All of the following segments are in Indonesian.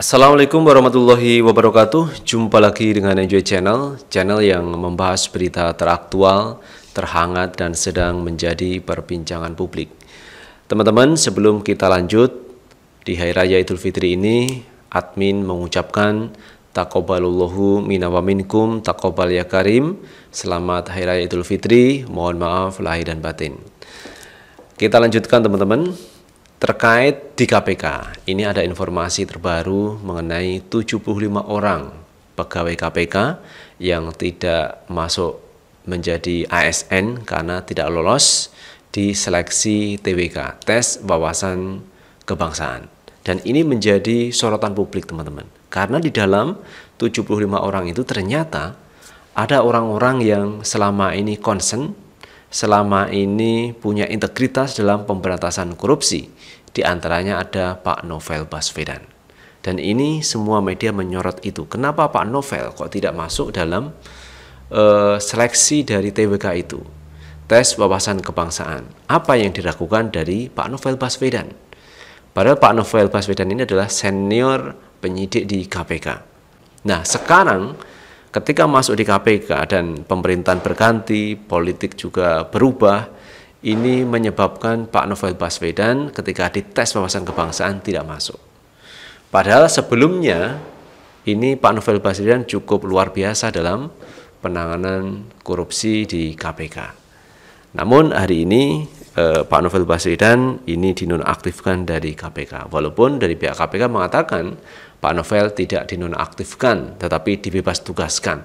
Assalamualaikum warahmatullahi wabarakatuh Jumpa lagi dengan Enjoy Channel Channel yang membahas berita teraktual, terhangat dan sedang menjadi perbincangan publik Teman-teman, sebelum kita lanjut, di Hari Raya Idul Fitri ini, admin mengucapkan Takobalullahu mina wa minkum takobal ya karim. Selamat Hari Raya Idul Fitri. Mohon maaf lahir dan batin. Kita lanjutkan teman-teman terkait di KPK. Ini ada informasi terbaru mengenai 75 orang pegawai KPK yang tidak masuk menjadi ASN karena tidak lolos di seleksi TWK, tes wawasan kebangsaan. Dan ini menjadi sorotan publik, teman-teman. Karena di dalam 75 orang itu ternyata ada orang-orang yang selama ini konsen selama ini punya integritas dalam pemberantasan korupsi. Di antaranya ada Pak Novel Baswedan. Dan ini semua media menyorot itu. Kenapa Pak Novel kok tidak masuk dalam uh, seleksi dari TWK itu? tes wawasan kebangsaan. Apa yang dilakukan dari Pak Novel Baswedan? Padahal Pak Novel Baswedan ini adalah senior penyidik di KPK. Nah, sekarang ketika masuk di KPK dan pemerintahan berganti, politik juga berubah, ini menyebabkan Pak Novel Baswedan ketika dites wawasan kebangsaan tidak masuk. Padahal sebelumnya ini Pak Novel Baswedan cukup luar biasa dalam penanganan korupsi di KPK. Namun hari ini eh, Pak Novel Baswedan ini dinonaktifkan dari KPK. Walaupun dari pihak KPK mengatakan Pak Novel tidak dinonaktifkan tetapi dibebas tugaskan.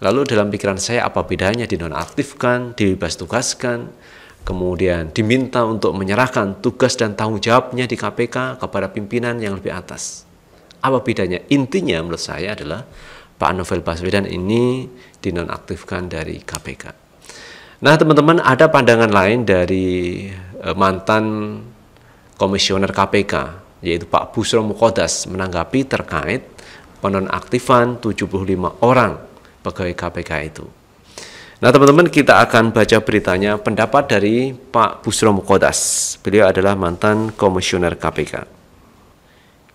Lalu dalam pikiran saya apa bedanya dinonaktifkan, dibebas tugaskan, kemudian diminta untuk menyerahkan tugas dan tanggung jawabnya di KPK kepada pimpinan yang lebih atas. Apa bedanya? Intinya menurut saya adalah Pak Novel Baswedan ini dinonaktifkan dari KPK. Nah, teman-teman, ada pandangan lain dari eh, mantan komisioner KPK, yaitu Pak Busro Mukodas, menanggapi terkait penonaktifan 75 orang pegawai KPK itu. Nah, teman-teman, kita akan baca beritanya pendapat dari Pak Busro Mukodas. Beliau adalah mantan komisioner KPK.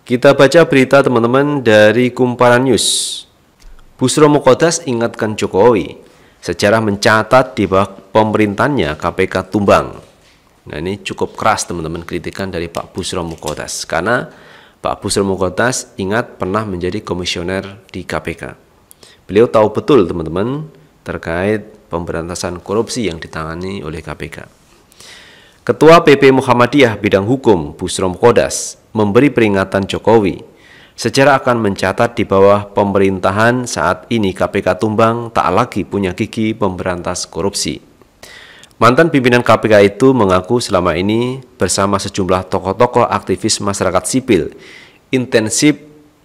Kita baca berita teman-teman dari Kumparan News. Busro Mukodas ingatkan Jokowi, sejarah mencatat di bawah Pemerintahnya KPK tumbang. Nah ini cukup keras teman-teman kritikan dari Pak Busro Mukotas karena Pak Busro Mukotas ingat pernah menjadi komisioner di KPK. Beliau tahu betul teman-teman terkait pemberantasan korupsi yang ditangani oleh KPK. Ketua PP Muhammadiyah Bidang Hukum Busro Mukodas memberi peringatan Jokowi Sejarah akan mencatat di bawah pemerintahan saat ini KPK tumbang tak lagi punya gigi pemberantas korupsi. Mantan pimpinan KPK itu mengaku selama ini bersama sejumlah tokoh-tokoh aktivis masyarakat sipil intensif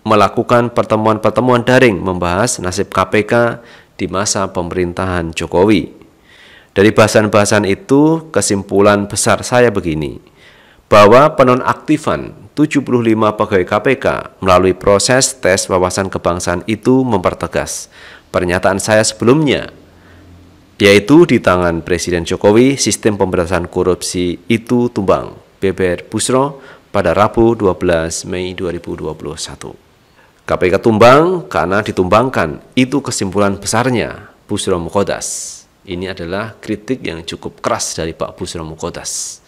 melakukan pertemuan-pertemuan daring membahas nasib KPK di masa pemerintahan Jokowi. Dari bahasan-bahasan itu, kesimpulan besar saya begini, bahwa penonaktifan 75 pegawai KPK melalui proses tes wawasan kebangsaan itu mempertegas pernyataan saya sebelumnya yaitu di tangan Presiden Jokowi, sistem pemberantasan korupsi itu tumbang. beber Busro pada Rabu 12 Mei 2021. KPK tumbang karena ditumbangkan, itu kesimpulan besarnya Busro Mukodas. Ini adalah kritik yang cukup keras dari Pak Busro Mukodas.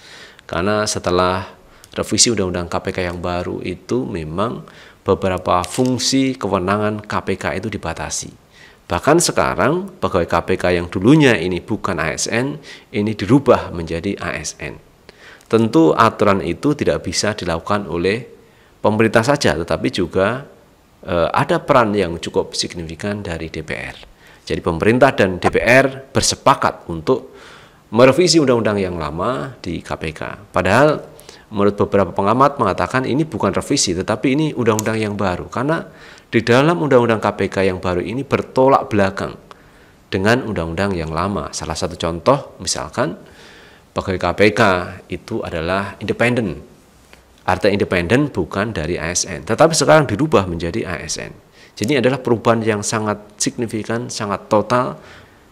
Karena setelah revisi Undang-Undang KPK yang baru itu memang beberapa fungsi kewenangan KPK itu dibatasi Bahkan sekarang pegawai KPK yang dulunya ini bukan ASN, ini dirubah menjadi ASN. Tentu aturan itu tidak bisa dilakukan oleh pemerintah saja, tetapi juga e, ada peran yang cukup signifikan dari DPR. Jadi pemerintah dan DPR bersepakat untuk merevisi undang-undang yang lama di KPK. Padahal menurut beberapa pengamat mengatakan ini bukan revisi, tetapi ini undang-undang yang baru karena di dalam undang-undang KPK yang baru ini bertolak belakang dengan undang-undang yang lama. Salah satu contoh misalkan pegawai KPK itu adalah independen. Artinya independen bukan dari ASN, tetapi sekarang dirubah menjadi ASN. Jadi ini adalah perubahan yang sangat signifikan, sangat total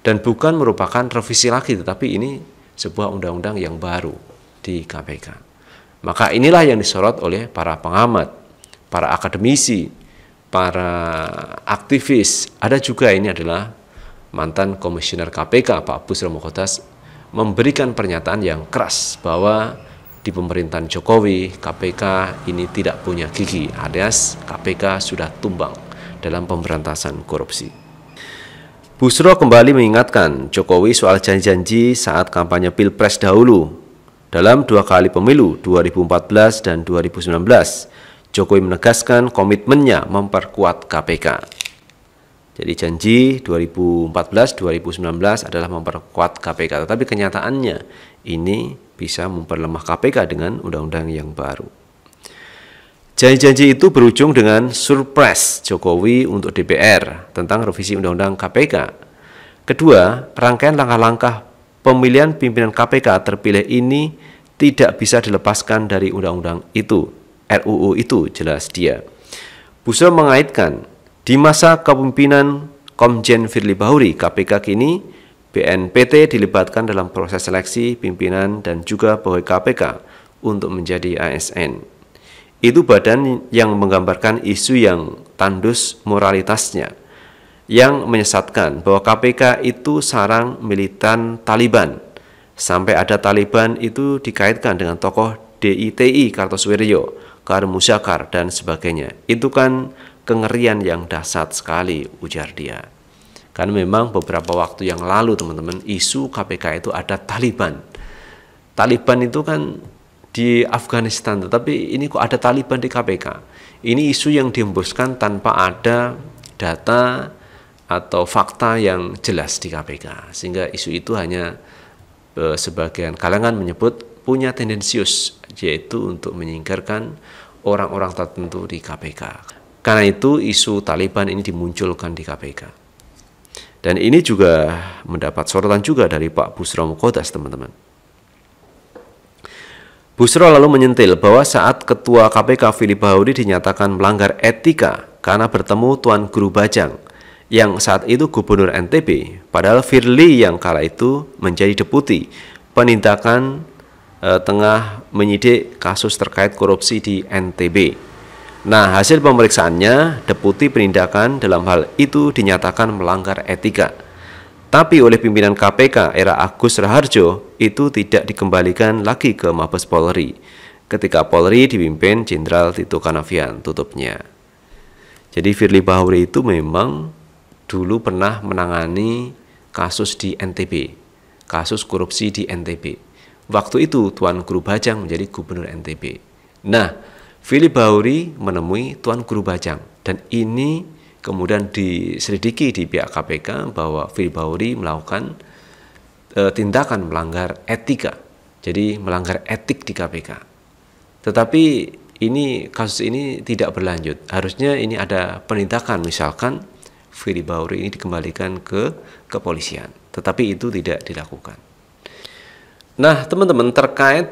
dan bukan merupakan revisi lagi tetapi ini sebuah undang-undang yang baru di KPK. Maka inilah yang disorot oleh para pengamat, para akademisi, para aktivis. Ada juga ini adalah mantan komisioner KPK Pak Busro Mokotas memberikan pernyataan yang keras bahwa di pemerintahan Jokowi KPK ini tidak punya gigi alias KPK sudah tumbang dalam pemberantasan korupsi. Busro kembali mengingatkan Jokowi soal janji-janji saat kampanye Pilpres dahulu dalam dua kali pemilu 2014 dan 2019 Jokowi menegaskan komitmennya memperkuat KPK. Jadi janji 2014-2019 adalah memperkuat KPK, tetapi kenyataannya ini bisa memperlemah KPK dengan undang-undang yang baru. Janji-janji itu berujung dengan surprise Jokowi untuk DPR tentang revisi undang-undang KPK. Kedua, rangkaian langkah-langkah pemilihan pimpinan KPK terpilih ini tidak bisa dilepaskan dari undang-undang itu RUU itu, jelas dia. Buso mengaitkan, di masa kepemimpinan Komjen Firly Bahuri, KPK kini BNPT dilibatkan dalam proses seleksi pimpinan dan juga pegawai KPK untuk menjadi ASN. Itu badan yang menggambarkan isu yang tandus moralitasnya, yang menyesatkan bahwa KPK itu sarang militan Taliban. Sampai ada Taliban itu dikaitkan dengan tokoh DITI Kartosuwiryo, karmusyakar dan sebagainya. Itu kan kengerian yang dahsyat sekali ujar dia. Karena memang beberapa waktu yang lalu teman-teman isu KPK itu ada Taliban. Taliban itu kan di Afghanistan, tetapi ini kok ada Taliban di KPK. Ini isu yang dihembuskan tanpa ada data atau fakta yang jelas di KPK, sehingga isu itu hanya eh, sebagian kalangan menyebut punya tendensius yaitu untuk menyingkirkan orang-orang tertentu di KPK. Karena itu isu Taliban ini dimunculkan di KPK. Dan ini juga mendapat sorotan juga dari Pak Busro Mukodas teman-teman. Busro lalu menyentil bahwa saat Ketua KPK filip Bahuri dinyatakan melanggar etika karena bertemu Tuan Guru Bajang yang saat itu Gubernur NTB, padahal Firly yang kala itu menjadi deputi penindakan eh, tengah menyidik kasus terkait korupsi di NTB. Nah, hasil pemeriksaannya, deputi penindakan dalam hal itu dinyatakan melanggar etika. Tapi oleh pimpinan KPK era Agus Raharjo itu tidak dikembalikan lagi ke Mabes Polri ketika Polri dipimpin Jenderal Tito Karnavian tutupnya. Jadi Firly Bahuri itu memang dulu pernah menangani kasus di NTB, kasus korupsi di NTB. Waktu itu Tuan Guru Bajang menjadi gubernur NTB. Nah, Philip Bauri menemui Tuan Guru Bajang dan ini kemudian diselidiki di pihak KPK bahwa Philip Bauri melakukan e, tindakan melanggar etika. Jadi melanggar etik di KPK. Tetapi ini kasus ini tidak berlanjut. Harusnya ini ada penindakan misalkan Philip Bauri ini dikembalikan ke kepolisian. Tetapi itu tidak dilakukan. Nah, teman-teman terkait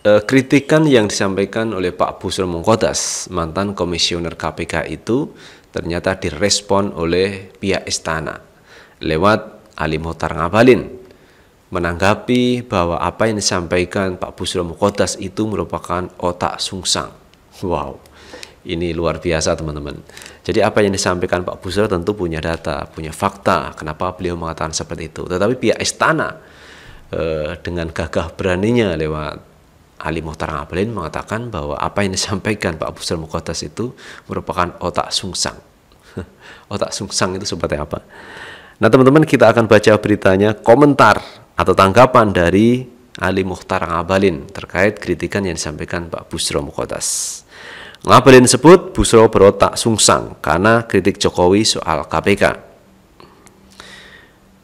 eh, kritikan yang disampaikan oleh Pak Busro Mungkodas, mantan komisioner KPK itu ternyata direspon oleh pihak istana lewat Ali Muhtar Ngabalin menanggapi bahwa apa yang disampaikan Pak Busro Mungkodas itu merupakan otak sungsang. Wow. Ini luar biasa teman-teman. Jadi apa yang disampaikan Pak Busro tentu punya data, punya fakta kenapa beliau mengatakan seperti itu. Tetapi pihak istana Eh, dengan gagah beraninya lewat Ali Muhtar Ngabalin mengatakan bahwa apa yang disampaikan Pak Busra Mukotas itu merupakan otak sungsang. otak sungsang itu seperti apa? Nah teman-teman kita akan baca beritanya komentar atau tanggapan dari Ali Muhtar Ngabalin terkait kritikan yang disampaikan Pak Busro Mukotas. Ngabalin sebut Busro berotak sungsang karena kritik Jokowi soal KPK.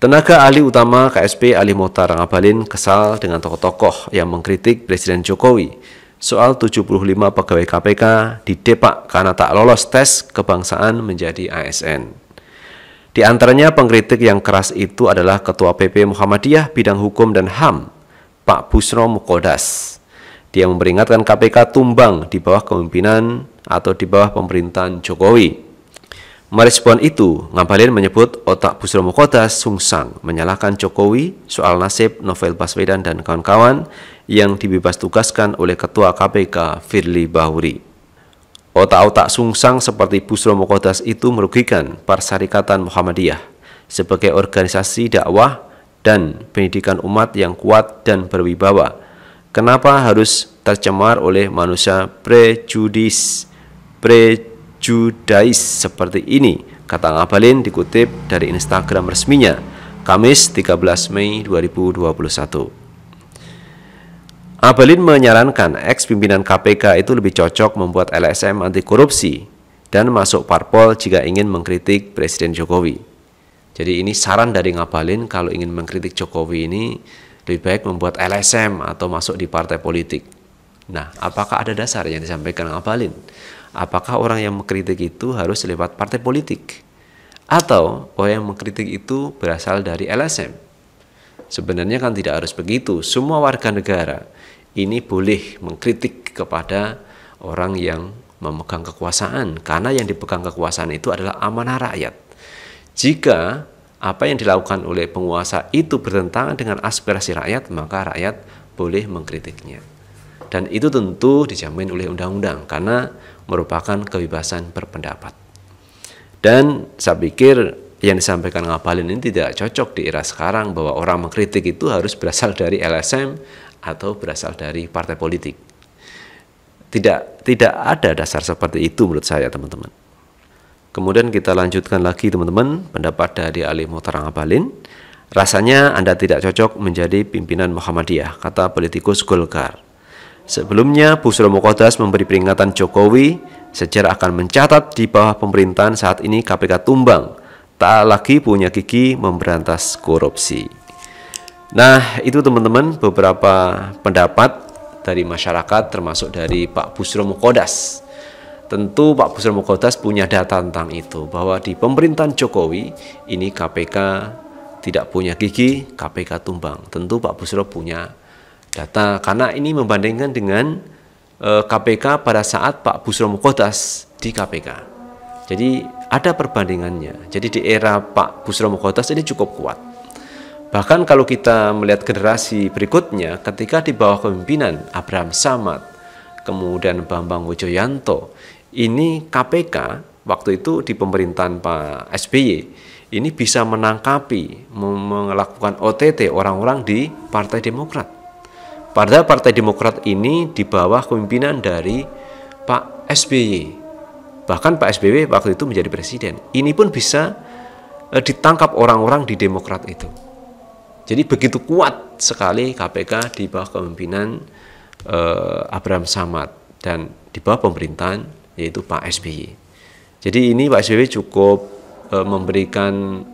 Tenaga ahli utama KSP Ali Mohtar Ngabalin kesal dengan tokoh-tokoh yang mengkritik Presiden Jokowi soal 75 pegawai KPK didepak karena tak lolos tes kebangsaan menjadi ASN. Di antaranya pengkritik yang keras itu adalah Ketua PP Muhammadiyah Bidang Hukum dan HAM, Pak Busro Mukodas. Dia memperingatkan KPK tumbang di bawah kepemimpinan atau di bawah pemerintahan Jokowi. Merespon itu, Ngabalin menyebut otak Busromo Kota sungsang menyalahkan Jokowi soal nasib Novel Baswedan dan kawan-kawan yang dibebas tugaskan oleh Ketua KPK Firly Bahuri. Otak-otak sungsang seperti Busromo Kodas itu merugikan Persyarikatan Muhammadiyah sebagai organisasi dakwah dan pendidikan umat yang kuat dan berwibawa. Kenapa harus tercemar oleh manusia prejudis, prejudis Judais seperti ini, kata Ngabalin dikutip dari Instagram resminya, Kamis 13 Mei 2021. Abalin menyarankan ex pimpinan KPK itu lebih cocok membuat LSM anti korupsi dan masuk parpol jika ingin mengkritik Presiden Jokowi. Jadi ini saran dari Ngabalin kalau ingin mengkritik Jokowi ini lebih baik membuat LSM atau masuk di partai politik. Nah, apakah ada dasar yang disampaikan Ngabalin? apakah orang yang mengkritik itu harus lewat partai politik atau orang yang mengkritik itu berasal dari LSM. Sebenarnya kan tidak harus begitu. Semua warga negara ini boleh mengkritik kepada orang yang memegang kekuasaan karena yang dipegang kekuasaan itu adalah amanah rakyat. Jika apa yang dilakukan oleh penguasa itu bertentangan dengan aspirasi rakyat, maka rakyat boleh mengkritiknya. Dan itu tentu dijamin oleh undang-undang karena merupakan kebebasan berpendapat. Dan saya pikir yang disampaikan Ngabalin ini tidak cocok di era sekarang bahwa orang mengkritik itu harus berasal dari LSM atau berasal dari partai politik. Tidak tidak ada dasar seperti itu menurut saya teman-teman. Kemudian kita lanjutkan lagi teman-teman pendapat dari Ali Muhtar Ngabalin. Rasanya Anda tidak cocok menjadi pimpinan Muhammadiyah, kata politikus Golkar. Sebelumnya, Busro Mukodas memberi peringatan Jokowi, sejarah akan mencatat di bawah pemerintahan saat ini KPK tumbang, tak lagi punya gigi memberantas korupsi. Nah, itu teman-teman beberapa pendapat dari masyarakat termasuk dari Pak Busro Mukodas. Tentu Pak Busro Mukodas punya data tentang itu bahwa di pemerintahan Jokowi ini KPK tidak punya gigi, KPK tumbang. Tentu Pak Busro punya data karena ini membandingkan dengan KPK eh, pada saat Pak Busro Mukotas di KPK. Jadi ada perbandingannya. Jadi di era Pak Busro Mukotas ini cukup kuat. Bahkan kalau kita melihat generasi berikutnya ketika di bawah kepemimpinan Abraham Samad, kemudian Bambang Wijoyanto, ini KPK waktu itu di pemerintahan Pak SBY ini bisa menangkapi melakukan OTT orang-orang di Partai Demokrat Padahal Partai Demokrat ini di bawah kepemimpinan dari Pak SBY. Bahkan Pak SBY waktu itu menjadi presiden. Ini pun bisa eh, ditangkap orang-orang di Demokrat itu. Jadi begitu kuat sekali KPK di bawah kepemimpinan eh, Abraham Samad dan di bawah pemerintahan yaitu Pak SBY. Jadi ini Pak SBY cukup eh, memberikan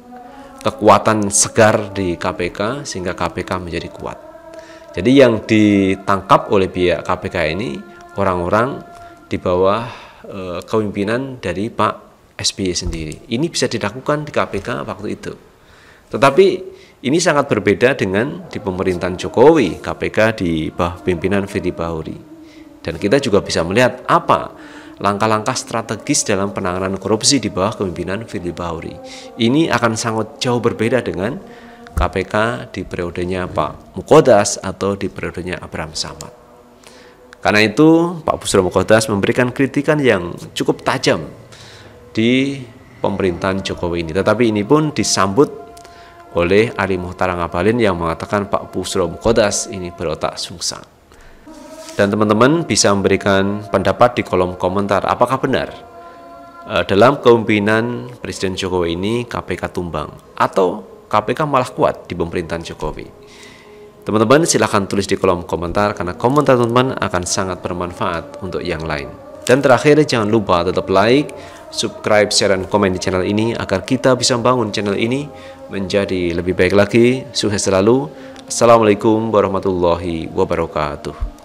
kekuatan segar di KPK sehingga KPK menjadi kuat. Jadi yang ditangkap oleh pihak KPK ini orang-orang di bawah e, kepemimpinan dari Pak SBY sendiri. Ini bisa dilakukan di KPK waktu itu. Tetapi ini sangat berbeda dengan di pemerintahan Jokowi, KPK di bawah pimpinan Firly Bahuri. Dan kita juga bisa melihat apa langkah-langkah strategis dalam penanganan korupsi di bawah kepemimpinan Firly Bahuri. Ini akan sangat jauh berbeda dengan KPK di periodenya Pak Mukodas atau di periodenya Abraham Samad. Karena itu Pak Busro Mukodas memberikan kritikan yang cukup tajam di pemerintahan Jokowi ini. Tetapi ini pun disambut oleh Ali Muhtar Ngabalin yang mengatakan Pak Busro Mukodas ini berotak sungsang. Dan teman-teman bisa memberikan pendapat di kolom komentar apakah benar eh, dalam kepemimpinan Presiden Jokowi ini KPK tumbang atau KPK malah kuat di pemerintahan Jokowi. Teman-teman silahkan tulis di kolom komentar karena komentar teman-teman akan sangat bermanfaat untuk yang lain. Dan terakhir jangan lupa tetap like, subscribe, share, dan komen di channel ini agar kita bisa membangun channel ini menjadi lebih baik lagi. Sukses selalu. Assalamualaikum warahmatullahi wabarakatuh.